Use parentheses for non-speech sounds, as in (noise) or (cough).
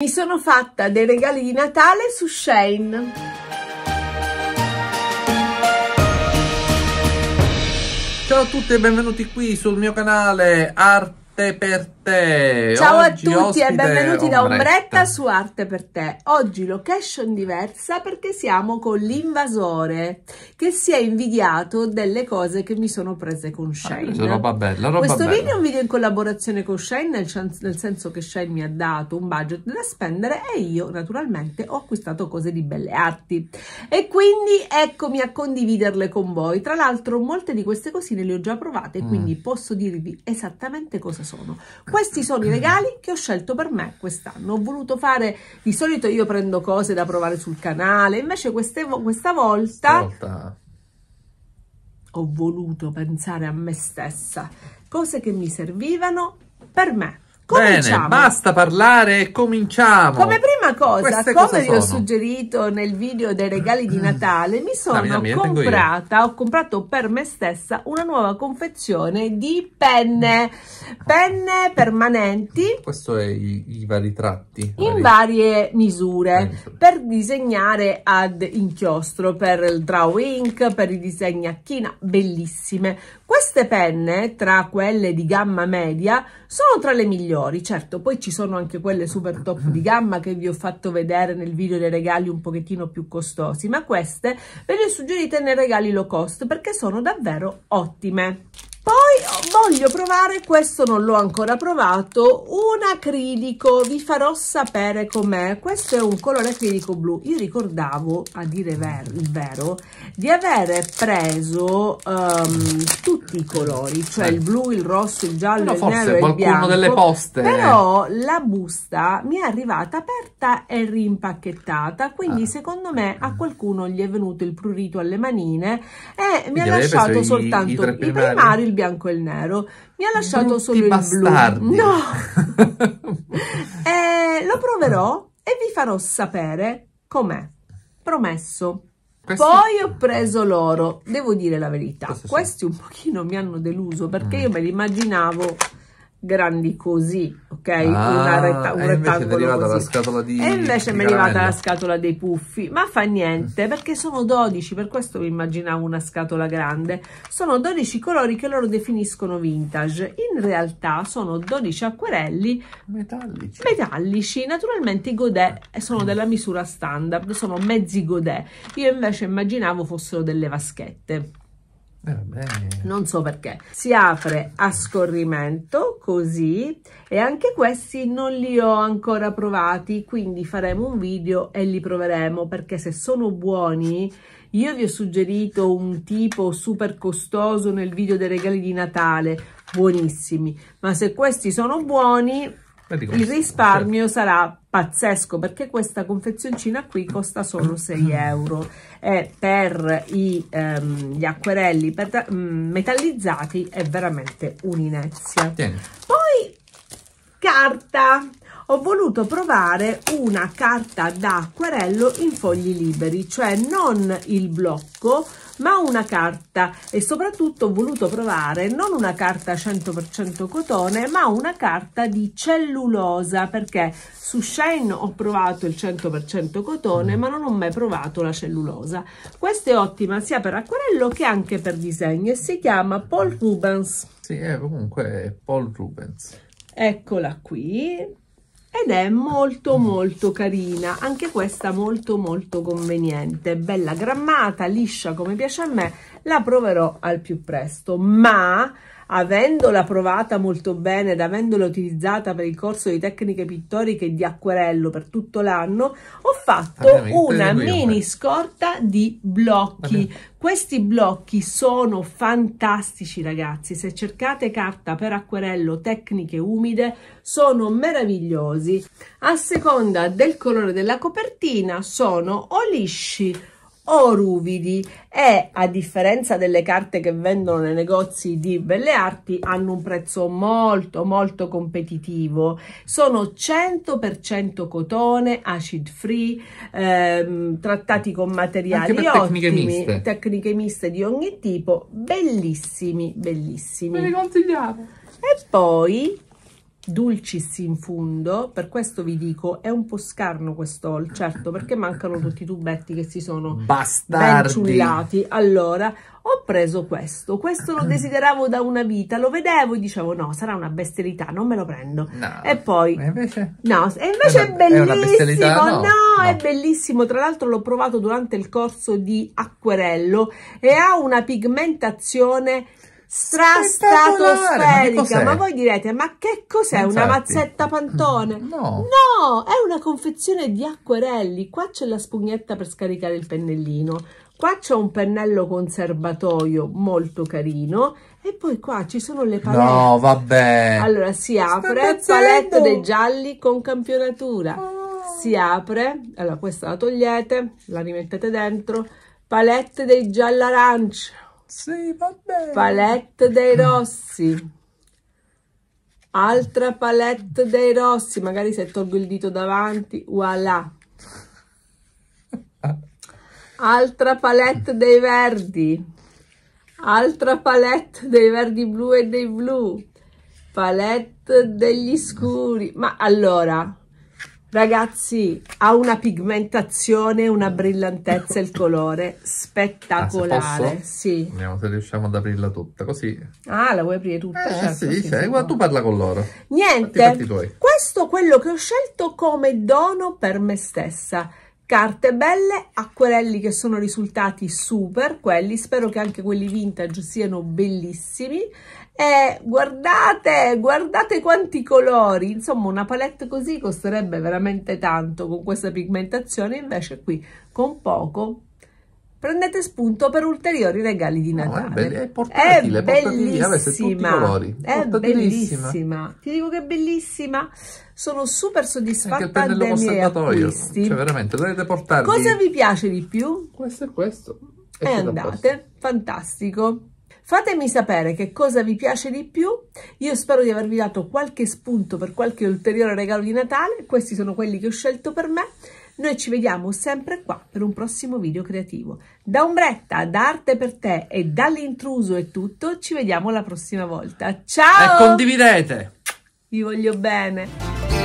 Mi sono fatta dei regali di Natale su Shane. Ciao a tutti e benvenuti qui sul mio canale Arte per Arte. Ciao Oggi a tutti e benvenuti ombretta. da Ombretta su Arte per te. Oggi location diversa perché siamo con l'invasore che si è invidiato delle cose che mi sono prese con ah, Shane. Ah, roba bella, roba Questo bella. video è un video in collaborazione con Shane nel, nel senso che Shane mi ha dato un budget da spendere e io naturalmente ho acquistato cose di belle arti. E quindi eccomi a condividerle con voi. Tra l'altro molte di queste cosine le ho già provate mm. quindi mm. posso dirvi esattamente cosa sono questi sono i regali che ho scelto per me quest'anno. Ho voluto fare, di solito io prendo cose da provare sul canale, invece queste, questa volta... volta ho voluto pensare a me stessa, cose che mi servivano per me. Bene, diciamo? basta parlare e cominciamo. Come prima cosa, Queste come vi ho suggerito nel video dei regali di Natale, mi sono dammi, dammi, comprata, ho comprato per me stessa una nuova confezione di penne, penne permanenti. Questo è i, i vari tratti. In varie misure, eh, per disegnare ad inchiostro, per il draw ink, per i disegni a china, bellissime. Queste penne, tra quelle di gamma media, sono tra le migliori migliori. Certo, poi ci sono anche quelle super top di gamma che vi ho fatto vedere nel video dei regali un pochettino più costosi, ma queste ve le suggerite nei regali low cost perché sono davvero ottime. Poi voglio provare, questo non l'ho ancora provato, un acrilico, vi farò sapere com'è. Questo è un colore acrilico blu. Io ricordavo, a dire ver il vero, di avere preso um, tutti i colori, cioè il eh. blu, il rosso, il giallo, il nero e il bianco. delle poste. Però la busta mi è arrivata aperta e rimpacchettata, quindi ah. secondo me a qualcuno gli è venuto il prurito alle manine e quindi mi ha lasciato soltanto i, i, primari, il bianco e il nero, mi ha lasciato Brutti solo il bastardi. blu. No! (laughs) eh, lo proverò e vi farò sapere com'è. Promesso. Questo... Poi ho preso l'oro, devo dire la verità, questi un pochino mi hanno deluso perché mm. io me li immaginavo grandi così, ok? Ah, Una retta- un rettangolo così. Di, e invece mi è arrivata la scatola dei puffi, ma fa niente perché sono 12, per questo mi immaginavo una scatola grande. Sono 12 colori che loro definiscono vintage, in realtà sono 12 acquerelli metallici. metallici. Naturalmente i godè sono della misura standard, sono mezzi godè. Io invece immaginavo fossero delle vaschette. Eh, non so perché. Si apre a scorrimento, così, e anche questi non li ho ancora provati, quindi faremo un video e li proveremo, perché se sono buoni, io vi ho suggerito un tipo super costoso nel video dei regali di Natale, buonissimi, ma se questi sono buoni il risparmio certo. sarà pazzesco perché questa confezioncina qui costa solo 6 mm. euro e per i, ehm, gli acquerelli per, mm, metallizzati è veramente un'inezia poi carta ho voluto provare una carta da acquarello in fogli liberi, cioè non il blocco ma una carta e soprattutto ho voluto provare non una carta 100% cotone ma una carta di cellulosa perché su Shane ho provato il 100% cotone mm. ma non ho mai provato la cellulosa questa è ottima sia per acquarello che anche per disegno e si chiama Paul Rubens sì, eh, comunque è Paul Rubens eccola qui ed è molto molto carina anche questa molto molto conveniente bella grammata liscia come piace a me la proverò al più presto ma avendola provata molto bene ed avendola utilizzata per il corso di tecniche pittoriche di acquerello per tutto l'anno, ho fatto una mini scorta di blocchi. questi blocchi sono fantastici ragazzi, se cercate carta per acquerello tecniche umide sono meravigliosi. A seconda del colore della copertina sono o lisci o ruvidi e a differenza delle carte che vendono nei negozi di belle arti hanno un prezzo molto molto competitivo sono 100% cotone acid free ehm, trattati con materiali ottimi tecniche miste. tecniche miste di ogni tipo bellissimi bellissimi ve li consigliamo e poi dulcis in fondo, per questo vi dico, è un po' scarno quest'all, certo, perché mancano tutti i tubetti che si sono banciullati. Allora, ho preso questo, questo lo desideravo da una vita, lo vedevo e dicevo no, sarà una bestialità, non me lo prendo. No, e poi... E invece... No, e invece è, una, è bellissimo, è no, no, no, è bellissimo, tra l'altro l'ho provato durante il corso di acquerello e ha una pigmentazione strastatosferica. Ma, voi direte, ma che cos'è? Una mazzetta pantone? Mm, no. no. è una confezione di acquerelli. Qua c'è la spugnetta per scaricare il pennellino. Qua c'è un pennello conservatoio molto carino e poi qua ci sono le palette. No, vabbè. Allora si apre, palette dei gialli con campionatura. Oh. Si apre, allora questa la togliete, la rimettete dentro, palette dei gialli arancio sì, va bene. Palette dei rossi. Altra palette dei rossi. Magari se tolgo il dito davanti, voilà. Altra palette dei verdi. Altra palette dei verdi blu e dei blu. Palette degli scuri. Ma allora, Ragazzi, ha una pigmentazione, una brillantezza il colore spettacolare. Ah, sì. Vediamo se riusciamo ad aprirla tutta, così. Ah, la vuoi aprire tutta? Eh, certo, sì, sì, sì, guarda, eh, tu parla con loro. Niente, questo è quello che ho scelto come dono per me stessa carte belle, acquerelli che sono risultati super, quelli spero che anche quelli vintage siano bellissimi e guardate, guardate quanti colori, insomma una palette così costerebbe veramente tanto con questa pigmentazione, invece qui con poco prendete spunto per ulteriori regali di Natale. No, è, be- è, è bellissima, È bellissima. Ti dico che è bellissima. Sono super soddisfatta Anche il dei miei acquisti. Cioè veramente, dovete portarvi. Cosa vi piace di più? Questo e questo. Eh, e andate, fantastico. Fatemi sapere che cosa vi piace di più, io spero di avervi dato qualche spunto per qualche ulteriore regalo di Natale, questi sono quelli che ho scelto per me noi ci vediamo sempre qua per un prossimo video creativo. Da Ombretta, da Arte per te e dall'intruso è tutto. Ci vediamo la prossima volta. Ciao! E condividete! Vi voglio bene!